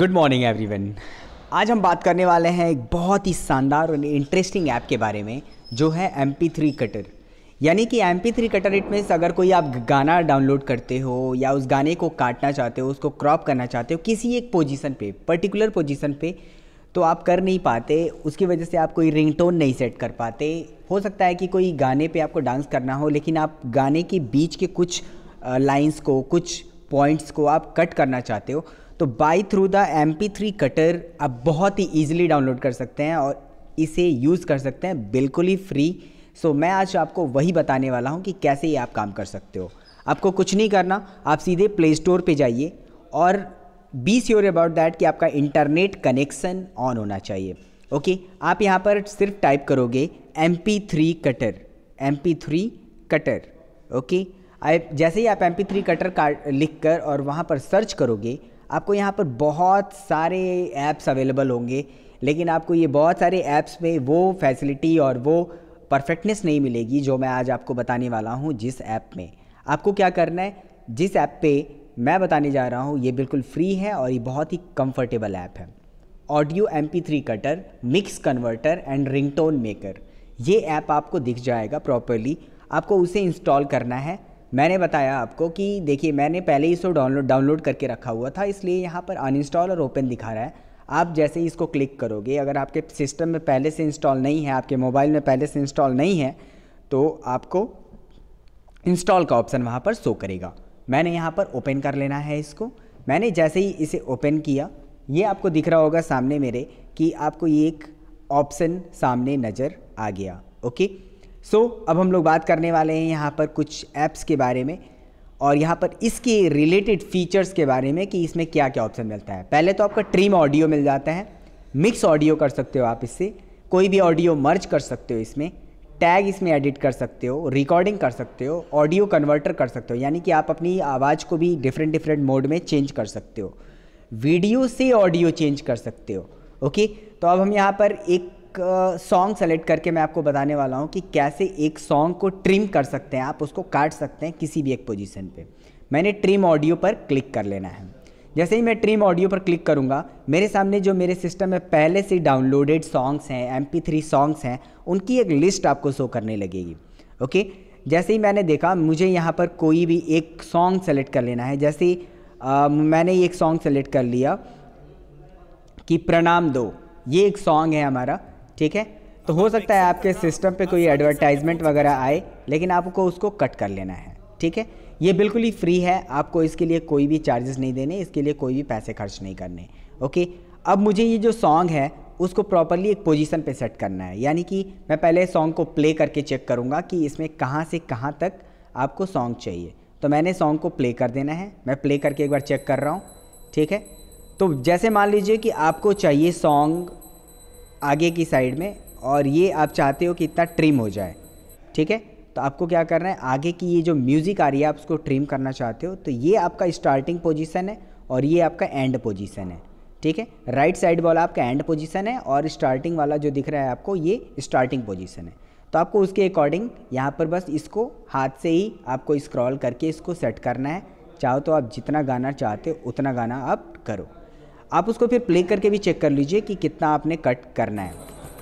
Good morning everyone आज हम बात करने वाले हैं एक बहुत ही शानदार और इंटरेस्टिंग ऐप के बारे में जो है एम पी थ्री कटर यानी कि M P three cutter it means अगर कोई आप गाना डाउनलोड करते हो या उस गाने को काटना चाहते हो उसको क्रॉप करना चाहते हो किसी एक पोजीशन पे पर्टिकुलर पोजीशन पे तो आप कर नहीं पाते उसकी वजह से आप कोई रिंगटोन नहीं सेट कर पाते हो सकता है कि कोई गाने पे आपको डांस करना हो लेकिन आप गाने के बीच के कुछ लाइंस को कुछ पॉइंट्स को आप कट करना चाहते हो तो by through the M P three cutter आप बहुत ही ईजिली डाउनलोड कर सकते हैं और इसे यूज़ कर सकते हैं बिल्कुल ही फ्री सो so, मैं आज आपको वही बताने वाला हूँ कि कैसे ये आप काम कर सकते हो आपको कुछ नहीं करना आप सीधे प्ले स्टोर पर जाइए और बी श्योर अबाउट दैट कि आपका इंटरनेट कनेक्शन ऑन होना चाहिए ओके okay? आप यहाँ पर सिर्फ टाइप करोगे M P three cutter M P three cutter okay जैसे ही आप एम पी थ्री कटर का लिख कर और वहाँ पर सर्च करोगे आपको यहाँ पर बहुत सारे ऐप्स अवेलेबल होंगे लेकिन आपको ये बहुत सारे ऐप्स में वो फैसिलिटी और वो परफेक्टनेस नहीं मिलेगी जो मैं आज आपको बताने वाला हूँ जिस ऐप में आपको क्या करना है जिस ऐप पे मैं बताने जा रहा हूँ ये बिल्कुल फ्री है और ये बहुत ही कंफर्टेबल ऐप है audio M three cutter mix converter and ringtone maker ये ऐप आपको दिख जाएगा प्रॉपरली आपको उसे इंस्टॉल करना है मैंने बताया आपको कि देखिए मैंने पहले ही इसको डाउनलोड डाउनलोड करके रखा हुआ था इसलिए यहाँ पर अनइंस्टॉल और ओपन दिखा रहा है आप जैसे ही इसको क्लिक करोगे अगर आपके सिस्टम में पहले से इंस्टॉल नहीं है आपके मोबाइल में पहले से इंस्टॉल नहीं है तो आपको इंस्टॉल का ऑप्शन वहाँ पर शो करेगा मैंने यहाँ पर ओपन कर लेना है इसको मैंने जैसे ही इसे ओपन किया ये आपको दिख रहा होगा सामने मेरे कि आपको ये एक ऑप्शन सामने नज़र आ गया ओके सो so, अब हम लोग बात करने वाले हैं यहाँ पर कुछ ऐप्स के बारे में और यहाँ पर इसके रिलेटेड फीचर्स के बारे में कि इसमें क्या क्या ऑप्शन मिलता है पहले तो आपका ट्रीम ऑडियो मिल जाता है मिक्स ऑडियो कर सकते हो आप इससे कोई भी ऑडियो मर्ज कर सकते हो इसमें टैग इसमें एडिट कर सकते हो रिकॉर्डिंग कर सकते हो ऑडियो कन्वर्टर कर सकते हो यानी कि आप अपनी आवाज़ को भी डिफरेंट डिफरेंट मोड में चेंज कर सकते हो वीडियो से ऑडियो चेंज कर सकते हो ओके तो अब हम यहाँ पर एक सॉन्ग सेलेक्ट करके मैं आपको बताने वाला हूँ कि कैसे एक सॉन्ग को ट्रिम कर सकते हैं आप उसको काट सकते हैं किसी भी एक पोजीशन पे मैंने ट्रिम ऑडियो पर क्लिक कर लेना है जैसे ही मैं ट्रिम ऑडियो पर क्लिक करूँगा मेरे सामने जो मेरे सिस्टम में पहले से डाउनलोडेड सॉन्ग्स हैं एम पी सॉन्ग्स हैं उनकी एक लिस्ट आपको शो करने लगेगी ओके जैसे ही मैंने देखा मुझे यहाँ पर कोई भी एक सॉन्ग सेलेक्ट कर लेना है जैसे ही मैंने एक सॉन्ग सेलेक्ट कर लिया कि प्रणाम दो ये एक सॉन्ग है हमारा ठीक है तो हो सकता है आपके सिस्टम पे कोई एडवर्टाइजमेंट वगैरह आए लेकिन आपको उसको कट कर लेना है ठीक है ये बिल्कुल ही फ्री है आपको इसके लिए कोई भी चार्जेस नहीं देने इसके लिए कोई भी पैसे खर्च नहीं करने ओके अब मुझे ये जो सॉन्ग है उसको प्रॉपरली एक पोजीशन पे सेट करना है यानी कि मैं पहले सॉन्ग को प्ले करके चेक करूँगा कि इसमें कहाँ से कहाँ तक आपको सॉन्ग चाहिए तो मैंने सॉन्ग को प्ले कर देना है मैं प्ले करके एक बार चेक कर रहा हूँ ठीक है तो जैसे मान लीजिए कि आपको चाहिए सॉन्ग आगे की साइड में और ये आप चाहते हो कि इतना ट्रिम हो जाए ठीक है तो आपको क्या करना है आगे की ये जो म्यूज़िक आ रही है आप उसको ट्रिम करना चाहते हो तो ये आपका स्टार्टिंग पोजीशन है और ये आपका एंड पोजीशन है ठीक है राइट साइड वाला आपका एंड पोजीशन है और स्टार्टिंग वाला जो दिख रहा है आपको ये स्टार्टिंग पोजीशन है तो आपको उसके अकॉर्डिंग यहाँ पर बस इसको हाथ से ही आपको स्क्रॉल करके इसको सेट करना है चाहो तो आप जितना गाना चाहते हो उतना गाना आप करो आप उसको फिर प्ले करके भी चेक कर लीजिए कि कितना आपने कट करना है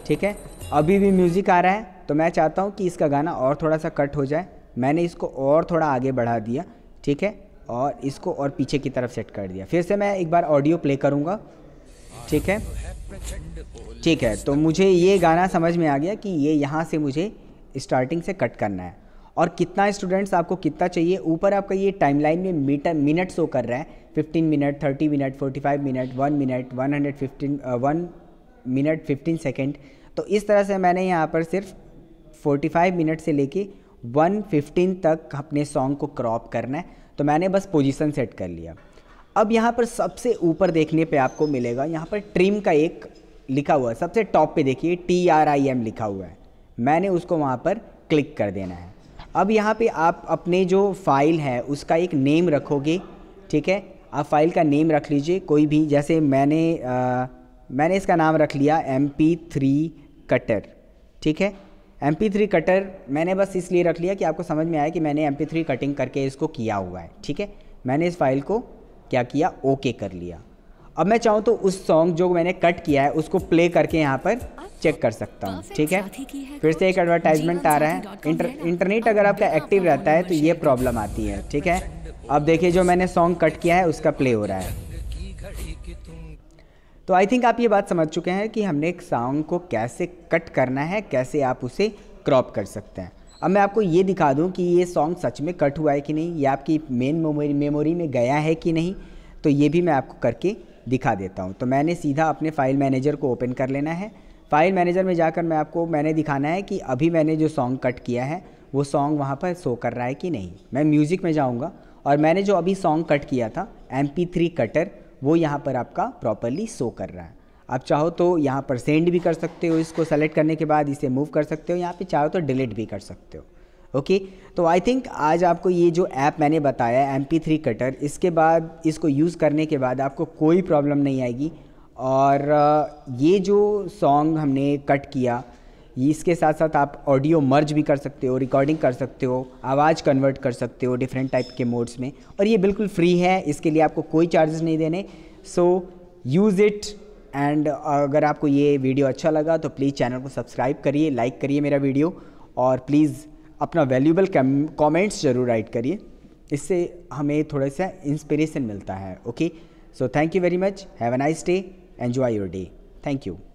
ठीक है अभी भी म्यूज़िक आ रहा है तो मैं चाहता हूँ कि इसका गाना और थोड़ा सा कट हो जाए मैंने इसको और थोड़ा आगे बढ़ा दिया ठीक है और इसको और पीछे की तरफ सेट कर दिया फिर से मैं एक बार ऑडियो प्ले करूँगा ठीक है ठीक है तो मुझे ये गाना समझ में आ गया कि ये यहाँ से मुझे स्टार्टिंग से कट करना है और कितना स्टूडेंट्स आपको कितना चाहिए ऊपर आपका ये टाइमलाइन में मीटर मिनट शो कर रहा है fifteen minute thirty minute forty five minute one minute one hundred fifteen one minute fifteen second तो इस तरह से मैंने यहाँ पर सिर्फ फोर्टी फाइव मिनट से लेके वन फिफ्टीन तक अपने सॉन्ग को क्रॉप करना है तो मैंने बस पोजीशन सेट कर लिया अब यहाँ पर सबसे ऊपर देखने पे आपको मिलेगा यहाँ पर ट्रिम का एक लिखा हुआ है सबसे टॉप पे देखिए टी आर आई एम लिखा हुआ है मैंने उसको वहाँ पर क्लिक कर देना है अब यहाँ पे आप अपने जो फाइल है उसका एक नेम रखोगे ठीक है आप फाइल का नेम रख लीजिए कोई भी जैसे मैंने आ, मैंने इसका नाम रख लिया एम पी थ्री कटर ठीक है एम पी थ्री कटर मैंने बस इसलिए रख लिया कि आपको समझ में आया कि मैंने एम पी थ्री कटिंग करके इसको किया हुआ है ठीक है मैंने इस फाइल को क्या किया ओके कर लिया अब मैं चाहूँ तो उस सॉन्ग जो मैंने कट किया है उसको प्ले करके यहाँ पर चेक तो कर सकता हूँ ठीक है फिर से एक एडवर्टाइजमेंट आ रहा है इंटर इंटरनेट अगर आपका एक्टिव रहता है तो ये प्रॉब्लम आती है ठीक है अब देखिए जो मैंने सॉन्ग कट किया है उसका प्ले हो रहा है तो आई थिंक आप ये बात समझ चुके हैं कि हमने एक सॉन्ग को कैसे कट करना है कैसे आप उसे क्रॉप कर सकते हैं अब मैं आपको ये दिखा दूं कि ये सॉन्ग सच में कट हुआ है कि नहीं ये आपकी मेन मेमोरी में गया है कि नहीं तो ये भी मैं आपको करके दिखा देता हूँ तो मैंने सीधा अपने फ़ाइल मैनेजर को ओपन कर लेना है फ़ाइल मैनेजर में जाकर मैं आपको मैंने दिखाना है कि अभी मैंने जो सॉन्ग कट किया है वो सॉन्ग वहाँ पर शो कर रहा है कि नहीं मैं म्यूज़िक में जाऊँगा और मैंने जो अभी सॉन्ग कट किया था एम पी कटर वो यहाँ पर आपका प्रॉपरली शो कर रहा है आप चाहो तो यहाँ पर सेंड भी कर सकते हो इसको सेलेक्ट करने के बाद इसे मूव कर सकते हो यहाँ पे चाहो तो डिलीट भी कर सकते हो ओके तो आई थिंक आज आपको ये जो ऐप मैंने बताया एम पी थ्री कटर इसके बाद इसको यूज़ करने के बाद आपको कोई प्रॉब्लम नहीं आएगी और ये जो सॉन्ग हमने कट किया इसके साथ साथ आप ऑडियो मर्ज भी कर सकते हो रिकॉर्डिंग कर सकते हो आवाज़ कन्वर्ट कर सकते हो डिफरेंट टाइप के मोड्स में और ये बिल्कुल फ्री है इसके लिए आपको कोई चार्जेस नहीं देने सो यूज़ इट एंड अगर आपको ये वीडियो अच्छा लगा तो प्लीज़ चैनल को सब्सक्राइब करिए लाइक करिए मेरा वीडियो और प्लीज़ अपना वैल्यूबल कमेंट्स जरूर राइट करिए इससे हमें थोड़ा सा इंस्पिरेशन मिलता है okay so thank you very much have a nice day enjoy your day thank you